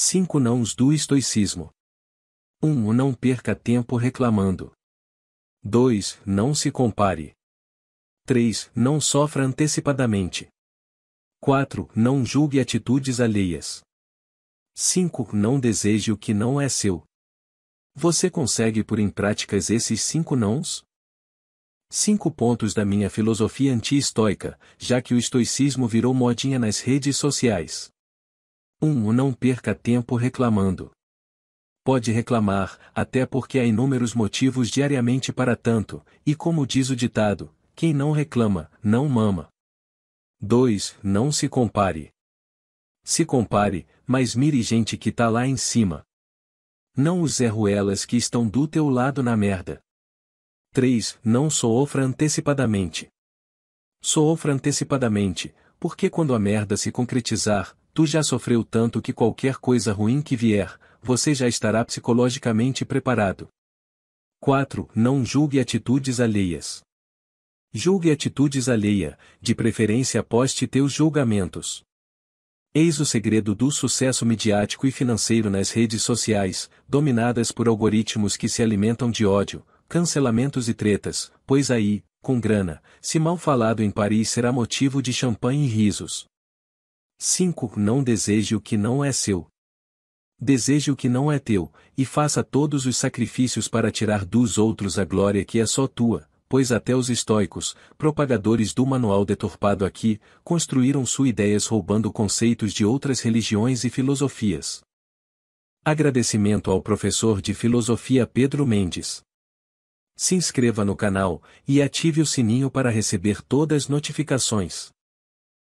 Cinco nãos do estoicismo. 1. Um, não perca tempo reclamando. 2. Não se compare. 3. Não sofra antecipadamente. 4. Não julgue atitudes alheias. 5. Não deseje o que não é seu. Você consegue pôr em práticas esses cinco nãos? Cinco pontos da minha filosofia anti-estoica, já que o estoicismo virou modinha nas redes sociais. 1. Um, não perca tempo reclamando. Pode reclamar, até porque há inúmeros motivos diariamente para tanto, e como diz o ditado, quem não reclama, não mama. 2. Não se compare. Se compare, mas mire gente que tá lá em cima. Não os erruelas que estão do teu lado na merda. 3. Não sofra antecipadamente. Sofra antecipadamente, porque quando a merda se concretizar, tu já sofreu tanto que qualquer coisa ruim que vier, você já estará psicologicamente preparado. 4. Não julgue atitudes alheias. Julgue atitudes alheia, de preferência aposte teus julgamentos. Eis o segredo do sucesso midiático e financeiro nas redes sociais, dominadas por algoritmos que se alimentam de ódio, cancelamentos e tretas, pois aí, com grana, se mal falado em Paris será motivo de champanhe e risos. 5. Não deseje o que não é seu. Deseje o que não é teu, e faça todos os sacrifícios para tirar dos outros a glória que é só tua, pois até os estoicos, propagadores do manual deturpado aqui, construíram suas ideias roubando conceitos de outras religiões e filosofias. Agradecimento ao professor de filosofia Pedro Mendes. Se inscreva no canal e ative o sininho para receber todas as notificações.